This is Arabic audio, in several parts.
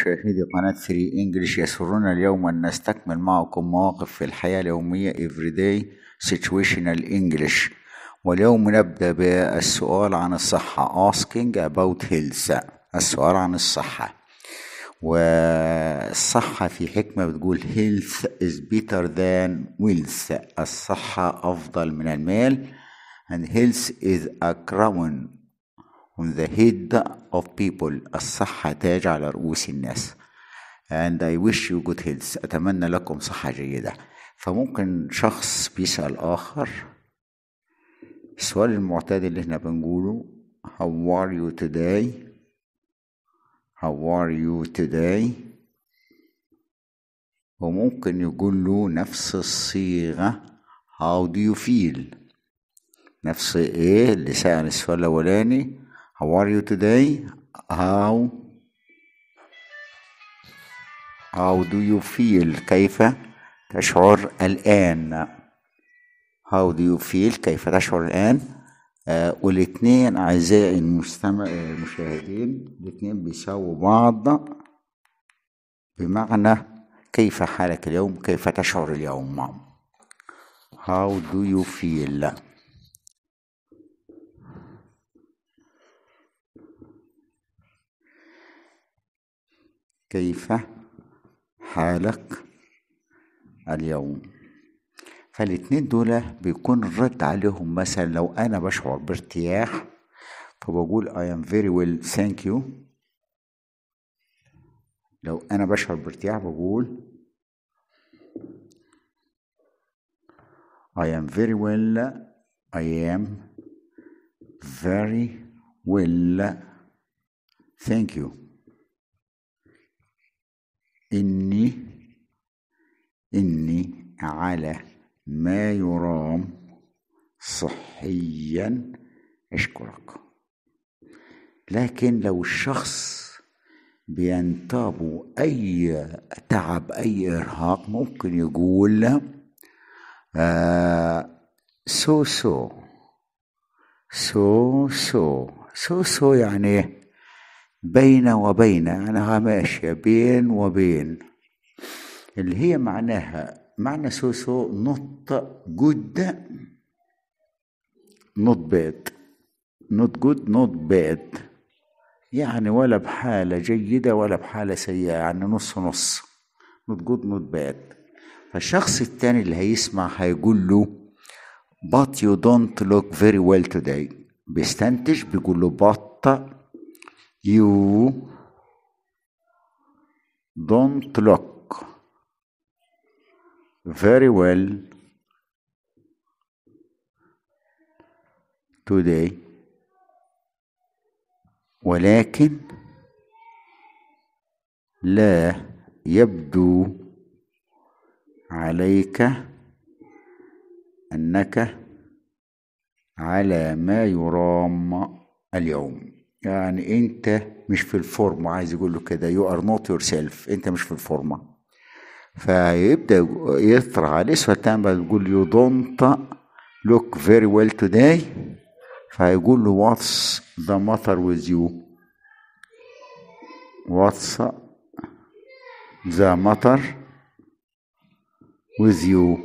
مشاهدي قناة 3 English يسرنا اليوم أن نستكمل معكم مواقف في الحياة اليومية everyday situational English واليوم نبدأ بالسؤال عن الصحة asking about health السؤال عن الصحة والصحة في حكمة بتقول health is better than wealth الصحة أفضل من المال and health is a crown on the head of people الصحة تاج على رؤوس الناس and I wish you good health أتمنى لكم صحة جيدة فممكن شخص بيسأل آخر السؤال المعتاد اللي احنا بنقوله how are you today how are you today وممكن يقول له نفس الصيغة how do you feel نفس ايه اللي سأل السؤال الأولاني How are you today? How How do you feel? كيف تشعر الآن؟ How do you feel? كيف تشعر الآن؟ آه، والاثنين أعزائي المستمع المشاهدين الاثنين بيساووا بعض بمعنى كيف حالك اليوم؟ كيف تشعر اليوم؟ How do you feel? كيف حالك اليوم فالاتنين دول بيكون الرد عليهم مثلا لو انا بشعر بارتياح فبقول I am very well thank you لو انا بشعر بارتياح بقول I am very well I am very well thank you إني إني على ما يرام صحيا أشكرك لكن لو الشخص بينتابه أي تعب أي إرهاق ممكن يقول آه سو سو سو سو سو سو يعني بين وبين أنا ماشية بين وبين اللي هي معناها معنى سوسو نط جود نط باد نط جود نط باد يعني ولا بحالة جيدة ولا بحالة سيئة يعني نص نص نط جود نط باد فالشخص التاني اللي هيسمع هيقول له but you don't look very well today بيستنتج بيقول له بط You don't look very well today ولكن لا يبدو عليك انك على ما يرام اليوم يعني انت مش في الفورمة عايز يقول له كده يو ار نوت يور سيلف انت مش في الفورمة فيبدا يطرح عليه سؤال تاني يقول يو دونت لوك فيري ويل توداي فيقول له واتس ذا ماتر ويز يو واتس ذا ماتر ويز يو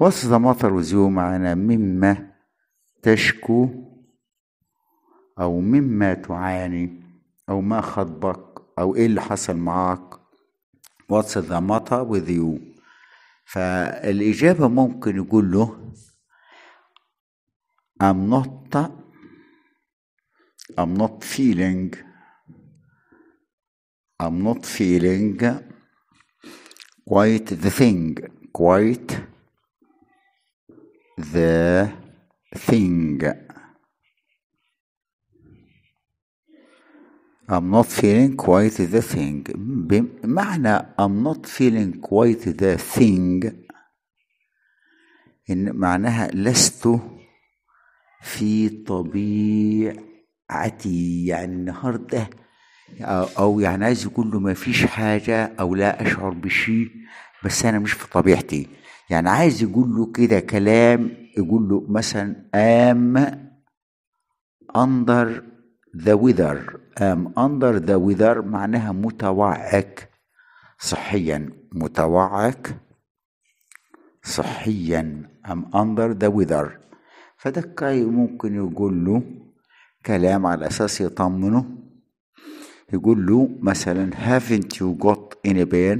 واتس ذا ماتر وذ يو معناه مما تشكو أو مما تعاني أو ما خطبك أو إيه اللي حصل معك what's the matter with you فالإجابة ممكن يقول له I'm not I'm not feeling I'm not feeling quite the thing quite the thing. I'm not feeling quite the thing بمعنى I'm not feeling quite the thing إن معناها لست في طبيعتي يعني النهارده أو يعني عايز يقول له ما فيش حاجة أو لا أشعر بشيء بس أنا مش في طبيعتي يعني عايز يقول له كده كلام يقول له مثلا ام اندر ذا weather ام اندر ذا ويذر معناها متوعك صحيا متوعك صحيا ام اندر ذا ويذر فده ممكن يقول له كلام على اساس يطمنه يقول له مثلا haven't you got any pain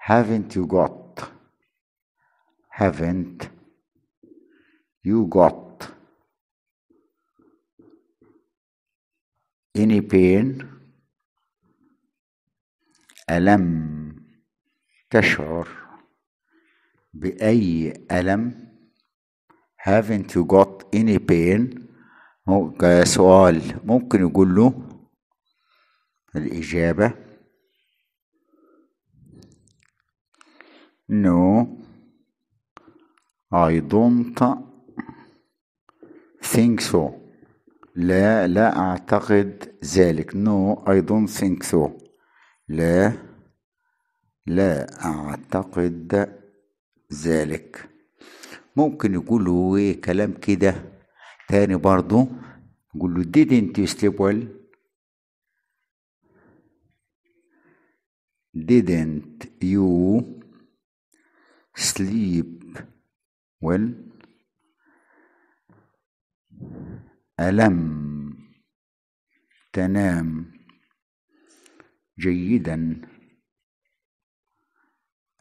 haven't you got haven't you got any pain ألم تشعر بأي ألم haven't you got any pain سؤال ممكن يقول له الإجابة no I don't think so لا لا أعتقد ذلك No I don't think so لا لا أعتقد ذلك ممكن يقول له ايه كلام كده تاني برضو يقول له didn't you sleep well didn't you sleep والألم تنام جيدا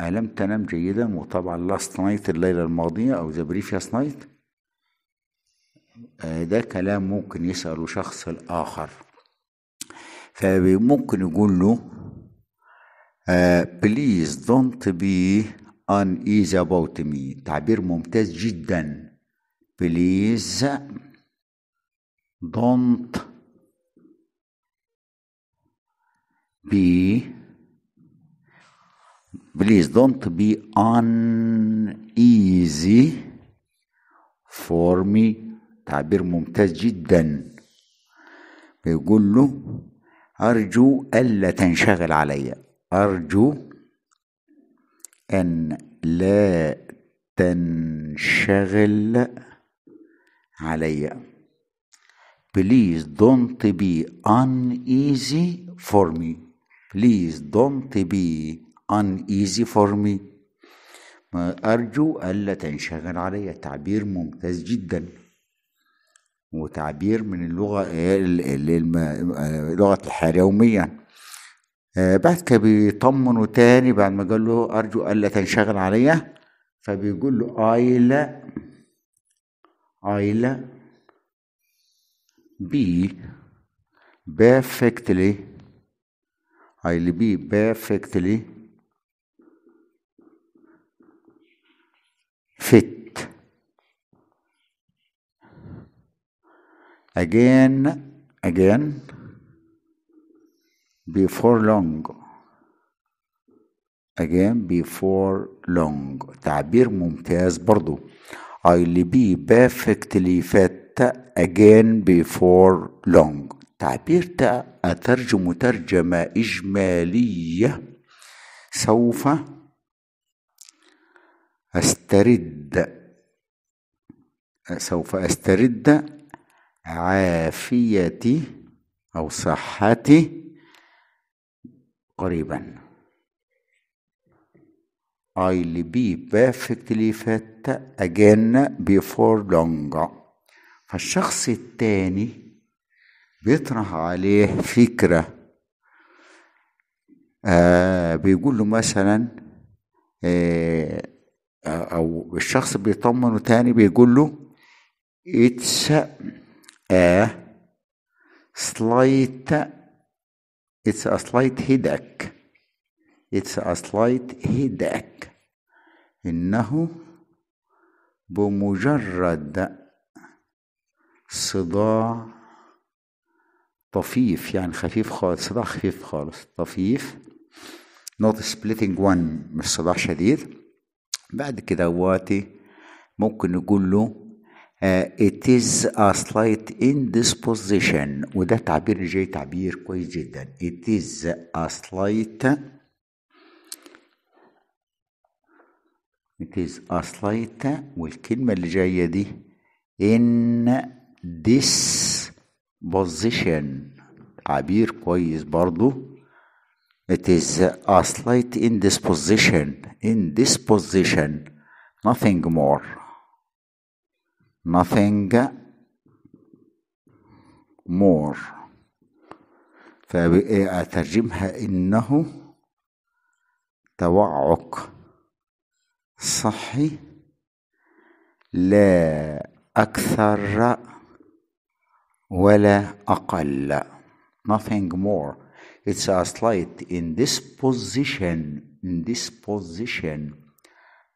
ألم تنام جيدا وطبعا لاست نايت الليلة الماضية أو ذا بريفيس نايت ده كلام ممكن يسأله شخص الآخر فممكن يقول له بليز دونت بي ان ايز اباوت مي تعبير ممتاز جدا بليز دونت بي بليز دونت بي ان ايزي فور مي تعبير ممتاز جدا بيقول له ارجو الا تنشغل عليا ارجو ان لا تنشغل علي please don't be uneasy for me please don't be uneasy for me أرجو ألا تنشغل علي تعبير ممتاز جدا وتعبير من اللغة آه، آه، لغة الحياة يوميا آه، بعد كده بيطمنه تاني بعد ما قال له أرجو ألا تنشغل عليا فبيقول له أيلا أيلا بي بيرفكتلي آيلا بي بيرفكتلي فت أجين أجين before long again before long تعبير ممتاز برضو I'll be perfectly fit again before long تعبير تا أترجم ترجمة إجمالية سوف أسترد سوف أسترد عافيتي أو صحتي قريبا I'll be perfectly fit again before long فالشخص التاني بيطرح عليه فكرة آه بيقول له مثلا آه أو الشخص بيطمنه تاني بيقول له it's a slight It's a slight headache. It's a slight headache. إنه بمجرد صداع طفيف يعني خفيف خالص صداع خفيف خالص طفيف not splitting one مش صداع شديد بعد كده واتي ممكن نقول له Uh, it is a slight indisposition وده تعبير جاي تعبير كويس جدا it is a slight it is a slight والكلمة اللي جاية دي in this position. تعبير كويس برضو It is a slight indisposition, In this position, nothing more. nothing more فأترجمها إنه توعك صحي لا أكثر ولا أقل nothing more it's a slight in this position in this position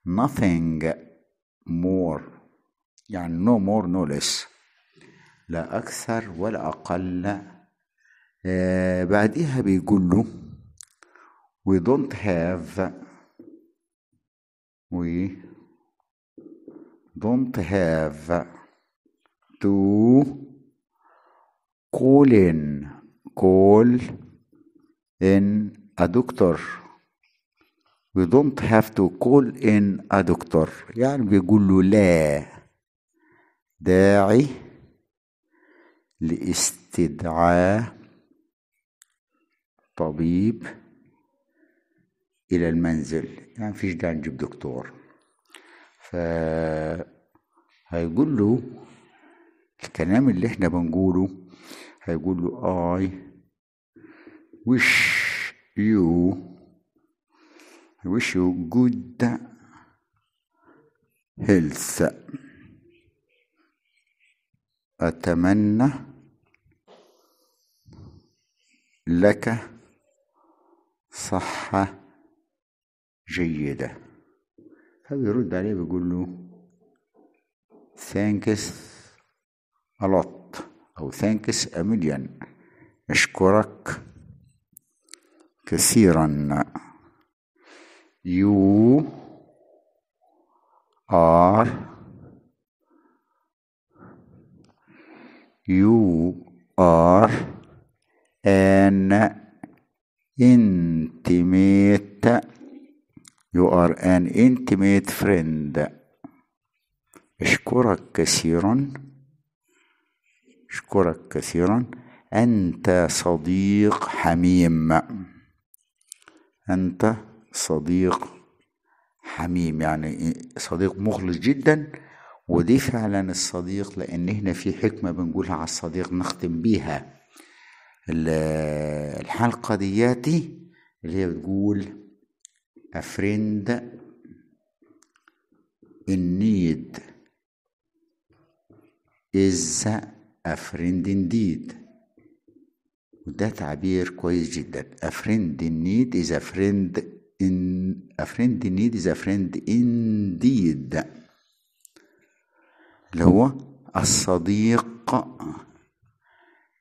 nothing more يعني no more no less لا أكثر ولا أقل آه بعديها بيقول له we don't have we don't have to call in call in a doctor we don't have to call in a doctor يعني بيقول له لا داعي لاستدعاء طبيب إلى المنزل يعني مفيش داعي نجيب دكتور ف هيقول له الكلام اللي احنا بنقوله هيقول له I wish you I wish you good health أتمنى لك صحة جيدة فبيرد عليه بيقول له ثانكس ألوت أو ثانكس million أشكرك كثيرا You are you are an intimate you are an intimate friend اشكرك كثيرا اشكرك كثيرا انت صديق حميم انت صديق حميم يعني صديق مخلص جدا ودي فعلا الصديق لان هنا في حكمه بنقولها على الصديق نختم بيها الحلقه دياتي اللي هي بتقول a friend in need is a friend indeed وده تعبير كويس جدا a friend in need is a friend in a friend in need is a friend indeed اللي هو الصديق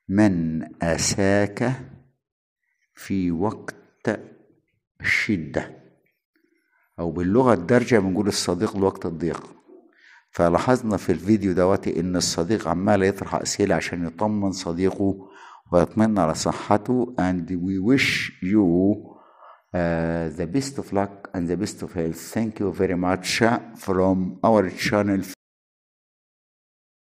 من أساك في وقت الشدة أو باللغة الدارجة بنقول الصديق لوقت الضيق فلاحظنا في الفيديو دوت إن الصديق عمال يطرح أسئلة عشان يطمن صديقه ويطمن على صحته and we wish you uh, the best of luck and the best of health thank you very much from our channel